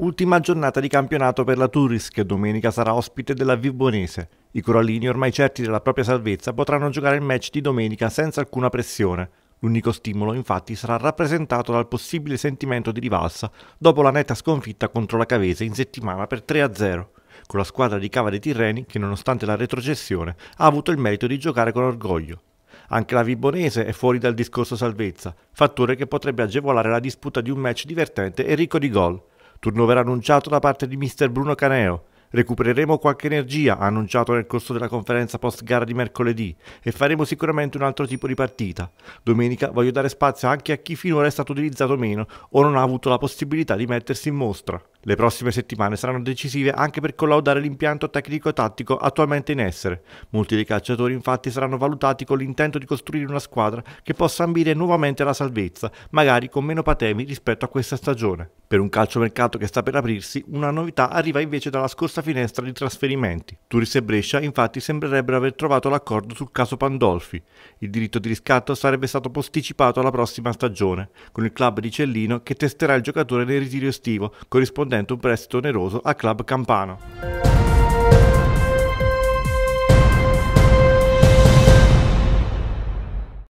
Ultima giornata di campionato per la Turis che domenica sarà ospite della Vibonese. I corallini ormai certi della propria salvezza potranno giocare il match di domenica senza alcuna pressione. L'unico stimolo infatti sarà rappresentato dal possibile sentimento di rivalsa dopo la netta sconfitta contro la Cavese in settimana per 3-0, con la squadra di Cava dei Tirreni che nonostante la retrocessione ha avuto il merito di giocare con orgoglio. Anche la Vibonese è fuori dal discorso salvezza, fattore che potrebbe agevolare la disputa di un match divertente e ricco di gol. Turnover annunciato da parte di mister Bruno Caneo. Recupereremo qualche energia, annunciato nel corso della conferenza post gara di mercoledì, e faremo sicuramente un altro tipo di partita. Domenica voglio dare spazio anche a chi finora è stato utilizzato meno o non ha avuto la possibilità di mettersi in mostra. Le prossime settimane saranno decisive anche per collaudare l'impianto tecnico-tattico attualmente in essere. Molti dei calciatori infatti saranno valutati con l'intento di costruire una squadra che possa ambire nuovamente alla salvezza, magari con meno patemi rispetto a questa stagione. Per un calciomercato che sta per aprirsi, una novità arriva invece dalla scorsa finestra di trasferimenti. Turis e Brescia infatti sembrerebbero aver trovato l'accordo sul caso Pandolfi. Il diritto di riscatto sarebbe stato posticipato alla prossima stagione, con il club di Cellino che testerà il giocatore nel ritiro estivo, corrispondente concedendo un prestito oneroso a club campano.